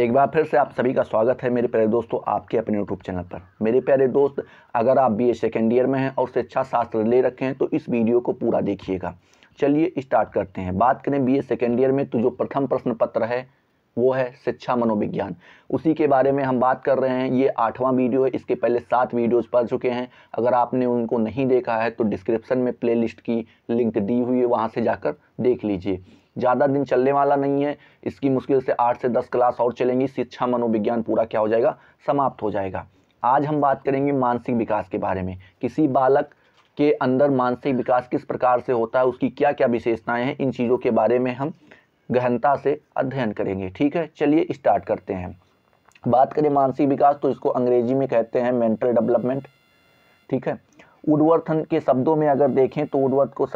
एक बार फिर से आप सभी का स्वागत है मेरे प्यारे दोस्तों आपके अपने यूट्यूब चैनल पर मेरे प्यारे दोस्त अगर आप बीए सेकेंड ईयर में हैं और शिक्षा शास्त्र ले रखे हैं तो इस वीडियो को पूरा देखिएगा चलिए स्टार्ट करते हैं बात करें बीए सेकेंड ईयर में तो जो प्रथम प्रश्न पत्र है वो है शिक्षा मनोविज्ञान उसी के बारे में हम बात कर रहे हैं ये आठवां वीडियो है इसके पहले सात वीडियोज पढ़ चुके हैं अगर आपने उनको नहीं देखा है तो डिस्क्रिप्शन में लिस्ट की लिंक दी हुई है वहाँ से जाकर देख लीजिए ज़्यादा दिन चलने वाला नहीं है इसकी मुश्किल से आठ से दस क्लास और चलेंगी शिक्षा मनोविज्ञान पूरा क्या हो जाएगा समाप्त हो जाएगा आज हम बात करेंगे मानसिक विकास के बारे में किसी बालक के अंदर मानसिक विकास किस प्रकार से होता है उसकी क्या क्या विशेषताएँ हैं इन चीज़ों के बारे में हम गहनता से अध्ययन करेंगे ठीक है चलिए स्टार्ट करते हैं बात करें मानसिक विकास तो इसको अंग्रेजी में कहते हैं मेंटल डेवलपमेंट ठीक है उडवर्थ के शब्दों में अगर देखें तो उडवर्थ को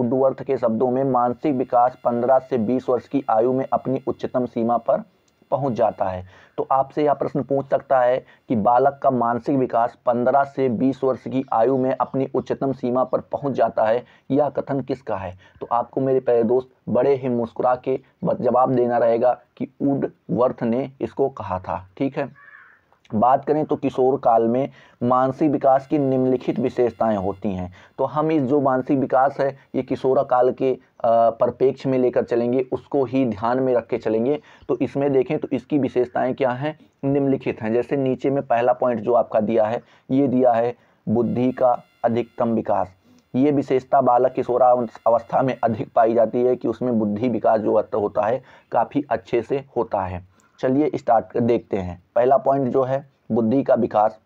उडवर्थ के शब्दों में मानसिक विकास 15 से 20 वर्ष की आयु में अपनी उच्चतम सीमा पर पहुंच जाता है तो आपसे यह प्रश्न पूछ सकता है कि बालक का मानसिक विकास 15 से 20 वर्ष की आयु में अपनी उच्चतम सीमा पर पहुंच जाता है यह कथन किसका है तो आपको मेरे प्यारे दोस्त बड़े ही मुस्कुरा के जवाब देना रहेगा कि उडवर्थ ने इसको कहा था ठीक है बात करें तो किशोर काल में मानसिक विकास की निम्नलिखित विशेषताएं होती हैं तो हम इस जो मानसिक विकास है ये किशोर काल के परिपेक्ष में लेकर चलेंगे उसको ही ध्यान में रख के चलेंगे तो इसमें देखें तो इसकी विशेषताएं क्या हैं निम्नलिखित हैं जैसे नीचे में पहला पॉइंट जो आपका दिया है ये दिया है बुद्धि का अधिकतम विकास ये विशेषता बालक किशोरा अवस्था में अधिक पाई जाती है कि उसमें बुद्धि विकास जो होता है काफ़ी अच्छे से होता है चलिए स्टार्ट देखते हैं पहला पॉइंट जो है बुद्धि का विकास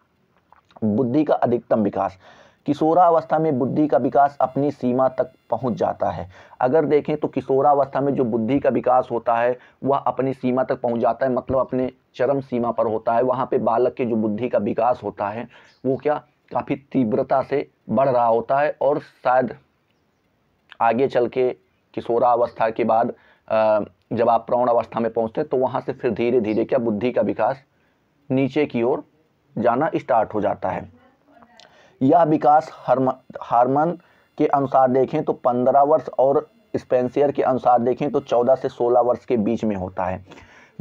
बुद्धि का अधिकतम विकास किशोरावस्था में बुद्धि का विकास अपनी सीमा तक पहुंच जाता है अगर देखें तो किशोरावस्था में जो बुद्धि का विकास होता है वह अपनी सीमा तक पहुंच जाता है मतलब अपने चरम सीमा पर होता है वहाँ पे बालक के जो बुद्धि का विकास होता है वो क्या काफ़ी तीव्रता से बढ़ रहा होता है और शायद आगे चल के किशोरावस्था के बाद जब आप प्रौण अवस्था में पहुँचते हैं तो वहाँ से फिर धीरे धीरे क्या बुद्धि का विकास नीचे की ओर जाना स्टार्ट हो जाता है यह विकास हार्मन के अनुसार देखें तो पंद्रह वर्ष और स्पेंसियर के अनुसार देखें तो चौदह से सोलह वर्ष के बीच में होता है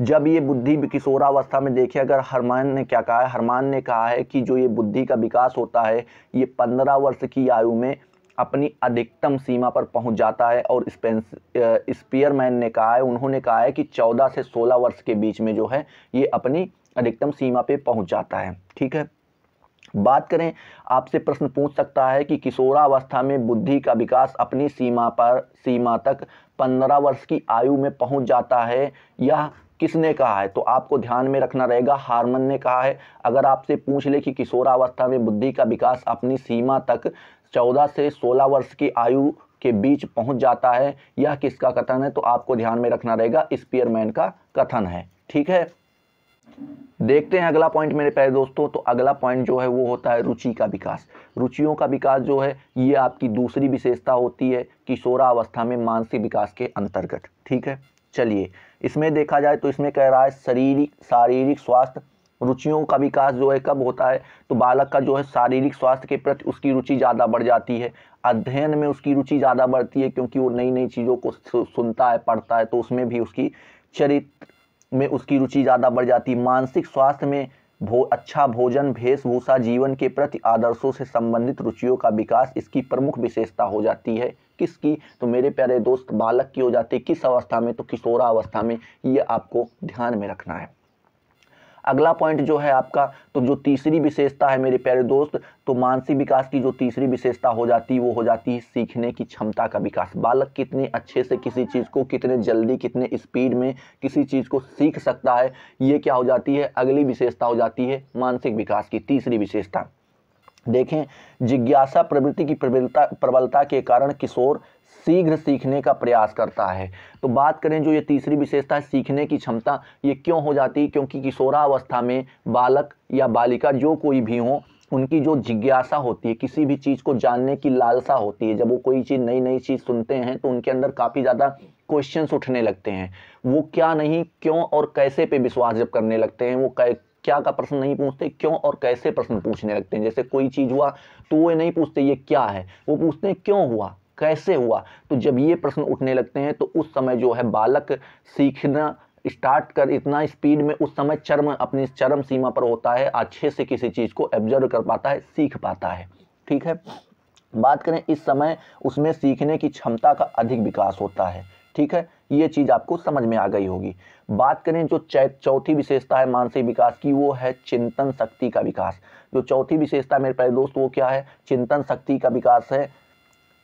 जब ये बुद्धि किशोरावस्था में देखें अगर हरमान ने क्या कहा है हरमान ने कहा है कि जो ये बुद्धि का विकास होता है ये पंद्रह वर्ष की आयु में अपनी अधिकतम सीमा पर पहुंच जाता है और स्पियरमैन ने कहा है उन्होंने कहा है कि 14 से 16 वर्ष के बीच में जो है ये अपनी अधिकतम सीमा पे पहुंच जाता है ठीक है बात करें आपसे प्रश्न पूछ सकता है कि किशोरावस्था में बुद्धि का विकास अपनी सीमा पर सीमा तक पंद्रह वर्ष की आयु में पहुंच जाता है यह किसने कहा है तो आपको ध्यान में रखना रहेगा हारमन ने कहा है अगर आपसे पूछ ले कि किशोरावस्था में बुद्धि का विकास अपनी सीमा तक चौदह से सोलह वर्ष की आयु के बीच पहुंच जाता है यह किसका कथन है तो आपको ध्यान में रखना रहेगा स्पीयरमैन का कथन है ठीक है देखते हैं अगला पॉइंट मेरे प्यारे दोस्तों तो अगला पॉइंट जो है वो होता है रुचि का विकास रुचियों का विकास जो है ये आपकी दूसरी विशेषता होती है अवस्था में मानसिक विकास के अंतर्गत ठीक है चलिए इसमें देखा जाए तो इसमें कह रहा है शारीरिक शारीरिक स्वास्थ्य रुचियों का विकास जो है कब होता है तो बालक का जो है शारीरिक स्वास्थ्य के प्रति उसकी रुचि ज़्यादा बढ़ जाती है अध्ययन में उसकी रुचि ज़्यादा बढ़ती है क्योंकि वो नई नई चीज़ों को सुनता है पढ़ता है तो उसमें भी उसकी चरित्र में उसकी रुचि ज़्यादा बढ़ जाती है मानसिक स्वास्थ्य में भो अच्छा भोजन वेशभूषा जीवन के प्रति आदर्शों से संबंधित रुचियों का विकास इसकी प्रमुख विशेषता हो जाती है किसकी तो मेरे प्यारे दोस्त बालक की हो जाती है किस अवस्था में तो किशोरावस्था में ये आपको ध्यान में रखना है अगला पॉइंट जो है आपका तो जो तीसरी विशेषता है मेरे प्यारे दोस्त तो मानसिक विकास की जो तीसरी विशेषता हो जाती है वो हो जाती है सीखने की क्षमता का विकास बालक कितने अच्छे से किसी चीज़ को कितने जल्दी कितने स्पीड में किसी चीज़ को सीख सकता है ये क्या हो जाती है अगली विशेषता हो जाती है मानसिक विकास की तीसरी विशेषता देखें जिज्ञासा प्रवृत्ति की प्रबलता प्रबलता के कारण किशोर शीघ्र सीखने का प्रयास करता है तो बात करें जो ये तीसरी विशेषता है सीखने की क्षमता ये क्यों हो जाती है क्योंकि किशोरावस्था में बालक या बालिका जो कोई भी हो उनकी जो जिज्ञासा होती है किसी भी चीज़ को जानने की लालसा होती है जब वो कोई चीज़ नई नई चीज़ सुनते हैं तो उनके अंदर काफ़ी ज़्यादा क्वेश्चंस उठने लगते हैं वो क्या नहीं क्यों और कैसे पे विश्वास जब करने लगते हैं वो कै क्या का प्रश्न नहीं पूछते क्यों और कैसे प्रश्न पूछने लगते हैं जैसे कोई चीज़ हुआ तो वो नहीं पूछते ये क्या है वो पूछते हैं क्यों हुआ कैसे हुआ तो जब ये प्रश्न उठने लगते हैं तो उस समय जो है बालक सीखना स्टार्ट कर इतना स्पीड में उस समय चरम अपनी चरम सीमा पर होता है अच्छे से किसी चीज़ को एब्जर्व कर पाता है सीख पाता है ठीक है बात करें इस समय उसमें सीखने की क्षमता का अधिक विकास होता है ठीक है ये चीज़ आपको समझ में आ गई होगी बात करें जो चौथी विशेषता है मानसिक विकास की वो है चिंतन शक्ति का विकास जो चौथी विशेषता मेरे प्यारे दोस्त वो क्या है चिंतन शक्ति का विकास है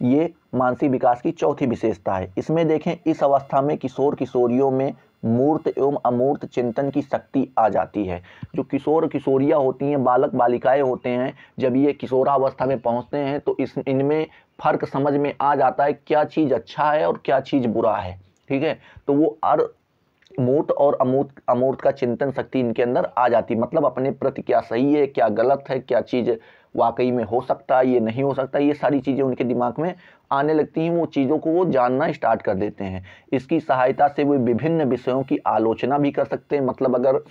ये मानसिक विकास की चौथी विशेषता है इसमें देखें इस अवस्था में किशोर किशोरियों में मूर्त एवं अमूर्त चिंतन की शक्ति आ जाती है जो किशोर किशोरियाँ होती हैं बालक बालिकाएं होते हैं जब ये किशोरावस्था में पहुँचते हैं तो इस इनमें फ़र्क समझ में आ जाता है क्या चीज़ अच्छा है और क्या चीज़ बुरा है ठीक है तो वो हर मूर्त और अमूर्त अमूर्त का चिंतन शक्ति इनके अंदर आ जाती मतलब अपने प्रति क्या सही है क्या गलत है क्या चीज़ वाकई में हो सकता है ये नहीं हो सकता ये सारी चीज़ें उनके दिमाग में आने लगती हैं वो चीज़ों को वो जानना स्टार्ट कर देते हैं इसकी सहायता से वे विभिन्न विषयों की आलोचना भी कर सकते हैं मतलब अगर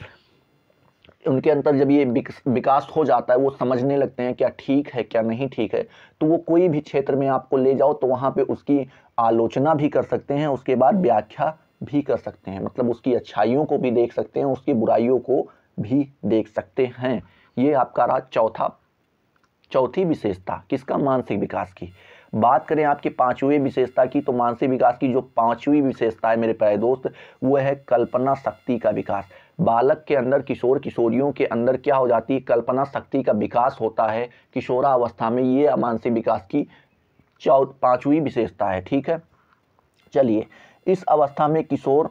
उनके अंदर जब ये विकास हो जाता है वो समझने लगते हैं क्या ठीक है क्या नहीं ठीक है तो वो कोई भी क्षेत्र में आपको ले जाओ तो वहाँ पे उसकी आलोचना भी कर सकते हैं उसके बाद व्याख्या भी कर सकते हैं मतलब उसकी अच्छाइयों को भी देख सकते हैं उसकी बुराइयों को भी देख सकते हैं ये आपका रहा चौथा चौथी विशेषता किसका मानसिक विकास की बात करें आपकी पांचवी विशेषता की तो मानसिक विकास की जो पांचवी विशेषता है मेरे प्यारे दोस्त वो है कल्पना शक्ति का विकास बालक के अंदर किशोर किशोरियों के अंदर क्या हो जाती है कल्पना शक्ति का विकास होता है किशोरावस्था में ये मानसिक विकास की चौ पाँचवीं विशेषता है ठीक है चलिए इस अवस्था में किशोर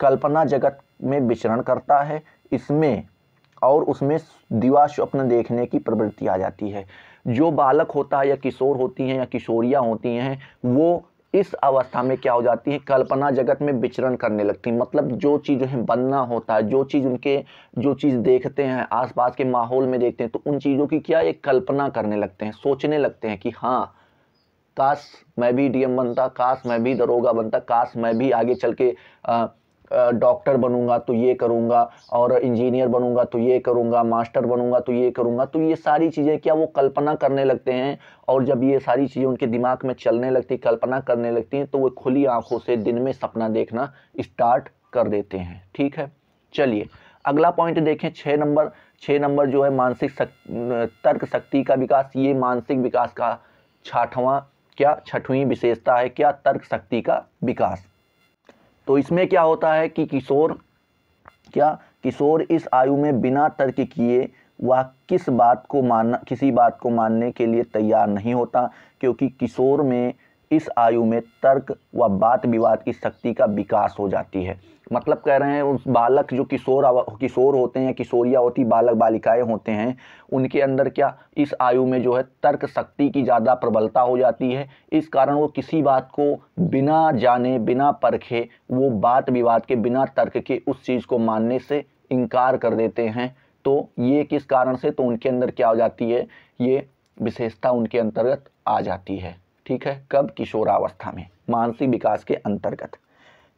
कल्पना जगत में विचरण करता है इसमें और उसमें दिवा स्वप्न देखने की प्रवृत्ति आ जाती है जो बालक होता है या किशोर होती हैं या किशोरियाँ होती हैं वो इस अवस्था में क्या हो जाती है कल्पना जगत में विचरण करने लगती है मतलब जो चीज़ उन्हें बनना होता है जो चीज़ उनके जो चीज़ देखते हैं आसपास के माहौल में देखते हैं तो उन चीज़ों की क्या एक कल्पना करने लगते हैं सोचने लगते हैं कि हाँ काश मैं भी डीएम बनता काश मैं भी दरोगा बनता काश मैं भी आगे चल के डॉक्टर बनूंगा तो ये करूंगा और इंजीनियर बनूंगा तो ये करूंगा मास्टर बनूंगा तो ये करूंगा तो ये सारी चीज़ें क्या वो कल्पना करने लगते हैं और जब ये सारी चीज़ें उनके दिमाग में चलने लगती कल्पना करने लगती हैं तो वो खुली आँखों से दिन में सपना देखना स्टार्ट कर देते हैं ठीक है चलिए अगला पॉइंट देखें छः नंबर छः नंबर जो है मानसिक तर्क शक्ति का विकास ये मानसिक विकास का छठवां क्या छठवीं विशेषता है क्या तर्क शक्ति का विकास तो इसमें क्या होता है कि किशोर क्या किशोर इस आयु में बिना तर्क किए वह किस बात को मानना किसी बात को मानने के लिए तैयार नहीं होता क्योंकि किशोर में इस आयु में तर्क व बात विवाद की शक्ति का विकास हो जाती है मतलब कह रहे हैं उस बालक जो किशोर किशोर होते हैं किशोरिया होती बालक बालिकाएं होते हैं उनके अंदर क्या इस आयु में जो है तर्क शक्ति की ज़्यादा प्रबलता हो जाती है इस कारण वो किसी बात को बिना जाने बिना परखे वो बात विवाद के बिना तर्क के उस चीज़ को मानने से इनकार कर देते हैं तो ये किस कारण से तो उनके अंदर क्या हो जाती है ये विशेषता उनके अंतर्गत आ जाती है ठीक है कब किशोरावस्था में मानसिक विकास के अंतर्गत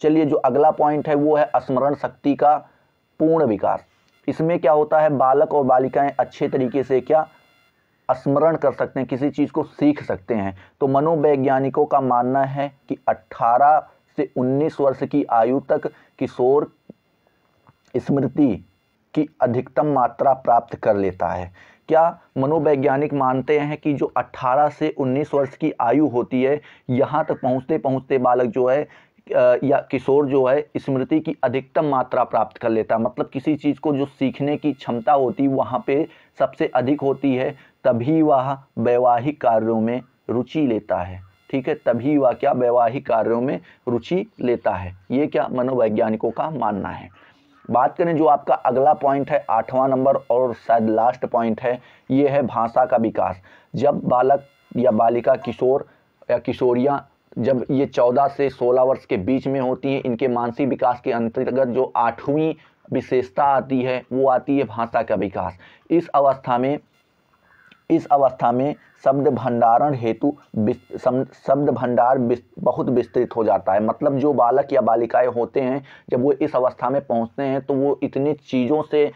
चलिए जो अगला पॉइंट है वो है स्मरण शक्ति का पूर्ण विकास इसमें क्या होता है बालक और बालिकाएं अच्छे तरीके से क्या स्मरण कर सकते हैं किसी चीज़ को सीख सकते हैं तो मनोवैज्ञानिकों का मानना है कि 18 से 19 वर्ष की आयु तक किशोर स्मृति की अधिकतम मात्रा प्राप्त कर लेता है क्या मनोवैज्ञानिक मानते हैं कि जो 18 से 19 वर्ष की आयु होती है यहाँ तक पहुँचते पहुँचते बालक जो है या किशोर जो है स्मृति की अधिकतम मात्रा प्राप्त कर लेता है मतलब किसी चीज़ को जो सीखने की क्षमता होती है वहाँ पे सबसे अधिक होती है तभी वह वैवाहिक कार्यों में रुचि लेता है ठीक है तभी वह क्या वैवाहिक कार्यों में रुचि लेता है ये क्या मनोवैज्ञानिकों का मानना है बात करें जो आपका अगला पॉइंट है आठवां नंबर और शायद लास्ट पॉइंट है ये है भाषा का विकास जब बालक या बालिका किशोर या किशोरियाँ जब ये चौदह से सोलह वर्ष के बीच में होती हैं इनके मानसिक विकास के अंतर्गत जो आठवीं विशेषता आती है वो आती है भाषा का विकास इस अवस्था में इस अवस्था में शब्द भंडारण हेतु शब्द भंडार बहुत विस्तृत हो जाता है मतलब जो बालक या बालिकाएं होते हैं जब वो इस अवस्था में पहुंचते हैं तो वो इतनी चीज़ों से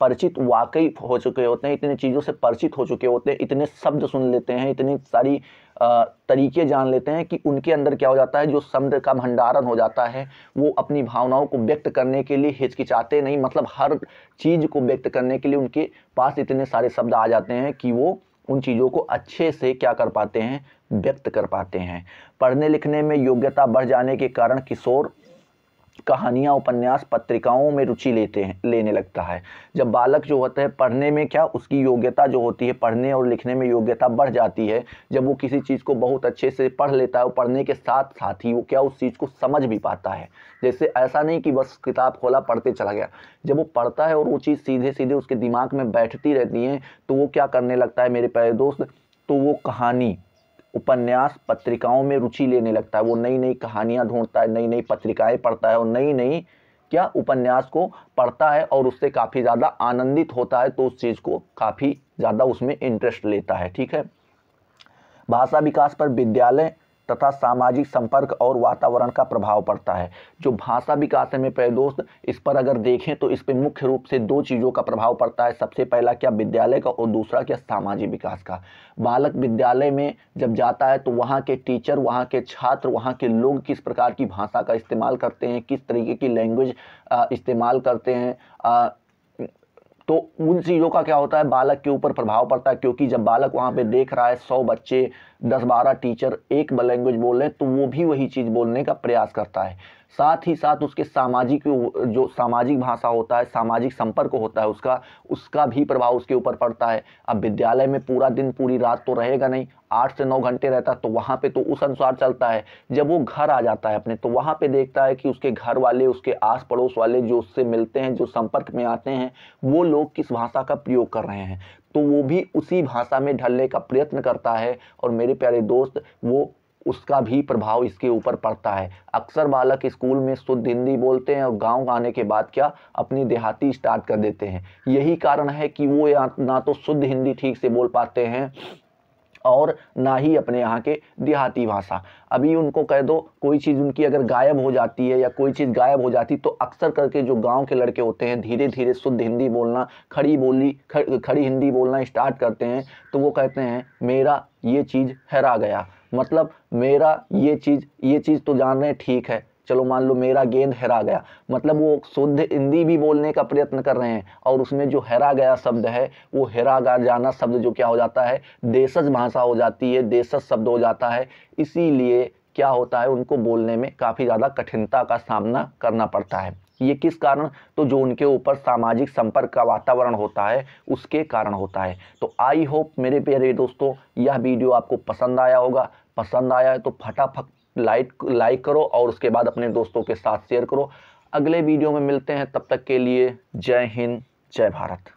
परिचित वाकई हो चुके होते हैं इतनी चीज़ों से परिचित हो चुके होते हैं इतने शब्द सुन लेते हैं इतनी सारी तरीके जान लेते हैं कि उनके अंदर क्या हो जाता है जो शब्द का भंडारण हो जाता है वो अपनी भावनाओं को व्यक्त करने के लिए हिचकिचाते नहीं मतलब हर चीज़ को व्यक्त करने के लिए उनके पास इतने सारे शब्द आ जाते हैं कि वो उन चीज़ों को अच्छे से क्या कर पाते हैं व्यक्त कर पाते हैं पढ़ने लिखने में योग्यता बढ़ जाने के कारण किशोर कहानियाँ उपन्यास पत्रिकाओं में रुचि लेते हैं लेने लगता है जब बालक जो होता है पढ़ने में क्या उसकी योग्यता जो होती है पढ़ने और लिखने में योग्यता बढ़ जाती है जब वो किसी चीज़ को बहुत अच्छे से पढ़ लेता है और पढ़ने के साथ साथ ही वो क्या उस चीज़ को समझ भी पाता है जैसे ऐसा नहीं कि बस किताब खोला पढ़ते चला गया जब वो पढ़ता है और वो चीज़ सीधे सीधे उसके दिमाग में बैठती रहती है तो वो क्या करने लगता है मेरे प्यारे दोस्त तो वो कहानी उपन्यास पत्रिकाओं में रुचि लेने लगता है वो नई नई कहानियाँ ढूंढता है नई नई पत्रिकाएँ पढ़ता है और नई नई क्या उपन्यास को पढ़ता है और उससे काफ़ी ज़्यादा आनंदित होता है तो उस चीज़ को काफ़ी ज़्यादा उसमें इंटरेस्ट लेता है ठीक है भाषा विकास पर विद्यालय तथा सामाजिक संपर्क और वातावरण का प्रभाव पड़ता है जो भाषा विकास है मेरे दोस्त इस पर अगर देखें तो इस पर मुख्य रूप से दो चीज़ों का प्रभाव पड़ता है सबसे पहला क्या विद्यालय का और दूसरा क्या सामाजिक विकास का बालक विद्यालय में जब जाता है तो वहाँ के टीचर वहाँ के छात्र वहाँ के लोग किस प्रकार की भाषा का इस्तेमाल करते हैं किस तरीके की लैंग्वेज इस्तेमाल करते हैं आ, तो उन चीज़ों का क्या होता है बालक के ऊपर प्रभाव पड़ता है क्योंकि जब बालक वहाँ पे देख रहा है सौ बच्चे दस बारह टीचर एक लैंग्वेज बोल रहे हैं तो वो भी वही चीज़ बोलने का प्रयास करता है साथ ही साथ उसके सामाजिक जो सामाजिक भाषा होता है सामाजिक संपर्क होता है उसका उसका भी प्रभाव उसके ऊपर पड़ता है अब विद्यालय में पूरा दिन पूरी रात तो रहेगा नहीं आठ से नौ घंटे रहता है तो वहाँ पे तो उस अनुसार चलता है जब वो घर आ जाता है अपने तो वहाँ पे देखता है कि उसके घर वाले उसके आस पड़ोस वाले जो उससे मिलते हैं जो संपर्क में आते हैं वो लोग किस भाषा का प्रयोग कर रहे हैं तो वो भी उसी भाषा में ढलने का प्रयत्न करता है और मेरे प्यारे दोस्त वो उसका भी प्रभाव इसके ऊपर पड़ता है अक्सर बालक स्कूल में शुद्ध हिंदी बोलते हैं और गांव आने के बाद क्या अपनी देहाती स्टार्ट कर देते हैं यही कारण है कि वो या ना तो शुद्ध हिंदी ठीक से बोल पाते हैं और ना ही अपने यहाँ के देहाती भाषा अभी उनको कह दो कोई चीज़ उनकी अगर गायब हो जाती है या कोई चीज़ गायब हो जाती तो अक्सर करके जो गांव के लड़के होते हैं धीरे धीरे शुद्ध हिंदी बोलना खड़ी बोली खड़, खड़ी हिंदी बोलना स्टार्ट करते हैं तो वो कहते हैं मेरा ये चीज़ हैरा गया मतलब मेरा ये चीज़ ये चीज़ तो जान रहे हैं ठीक है चलो मान लो मेरा गेंद हरा गया मतलब वो शुद्ध हिंदी भी बोलने का प्रयत्न कर रहे हैं और उसमें जो हरा गया शब्द है वो हरा जाना शब्द जो क्या हो जाता है देशज भाषा हो जाती है देशज शब्द हो जाता है इसीलिए क्या होता है उनको बोलने में काफ़ी ज़्यादा कठिनता का सामना करना पड़ता है ये किस कारण तो जो उनके ऊपर सामाजिक संपर्क का वातावरण होता है उसके कारण होता है तो आई होप मेरे प्यारे दोस्तों यह वीडियो आपको पसंद आया होगा पसंद आया है तो फटाफट लाइक लाइक करो और उसके बाद अपने दोस्तों के साथ शेयर करो अगले वीडियो में मिलते हैं तब तक के लिए जय हिंद जय भारत